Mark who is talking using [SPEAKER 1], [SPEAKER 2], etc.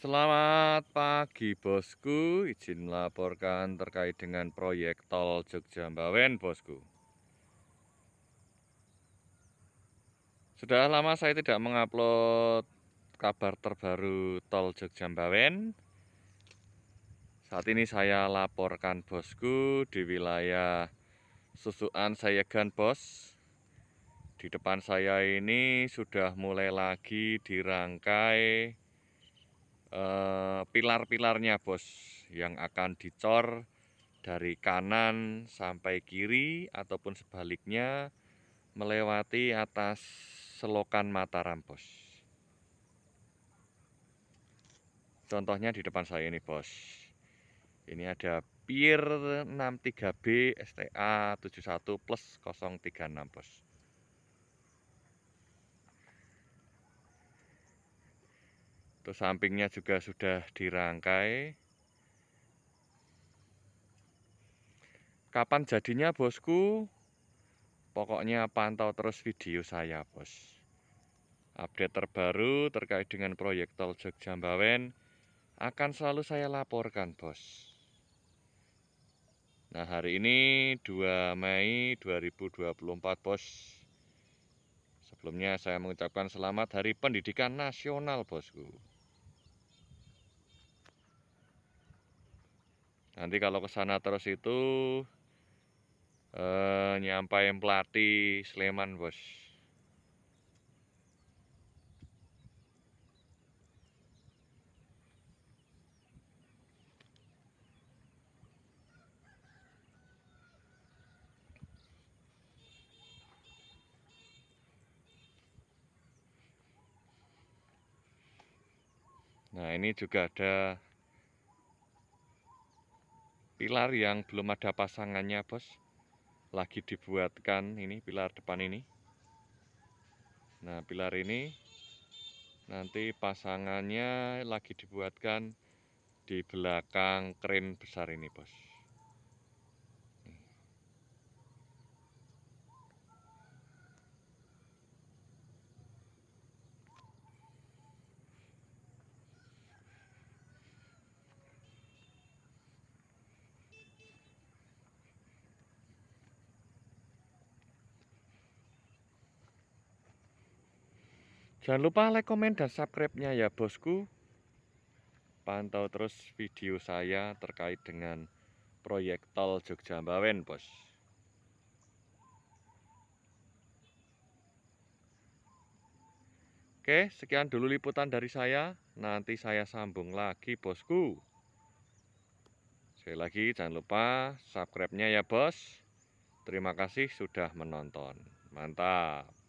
[SPEAKER 1] Selamat pagi bosku, izin melaporkan terkait dengan proyek tol Jogja Mbawen bosku. Sudah lama saya tidak mengupload kabar terbaru tol Jogja Mbawen. Saat ini saya laporkan bosku di wilayah Susuan Sayegan bos. Di depan saya ini sudah mulai lagi dirangkai Eh, pilar-pilarnya bos yang akan dicor dari kanan sampai kiri ataupun sebaliknya melewati atas selokan mata bos contohnya di depan saya ini bos ini ada Pier 63B STA 71 plus 036 bos Untuk sampingnya juga sudah dirangkai. Kapan jadinya bosku? Pokoknya pantau terus video saya bos. Update terbaru terkait dengan proyek tol Jogja-Jambawen akan selalu saya laporkan bos. Nah hari ini 2 Mei 2024 bos Sebelumnya saya mengucapkan selamat hari pendidikan nasional bosku nanti kalau ke sana terus itu eh, nyampain pelatih Sleman bos Nah ini juga ada pilar yang belum ada pasangannya bos lagi dibuatkan ini pilar depan ini nah pilar ini nanti pasangannya lagi dibuatkan di belakang kren besar ini bos Jangan lupa like, komen, dan subscribe-nya ya bosku. Pantau terus video saya terkait dengan proyek tol Jogja Bawen bos. Oke, sekian dulu liputan dari saya. Nanti saya sambung lagi bosku. Sekali lagi jangan lupa subscribe-nya ya bos. Terima kasih sudah menonton. Mantap.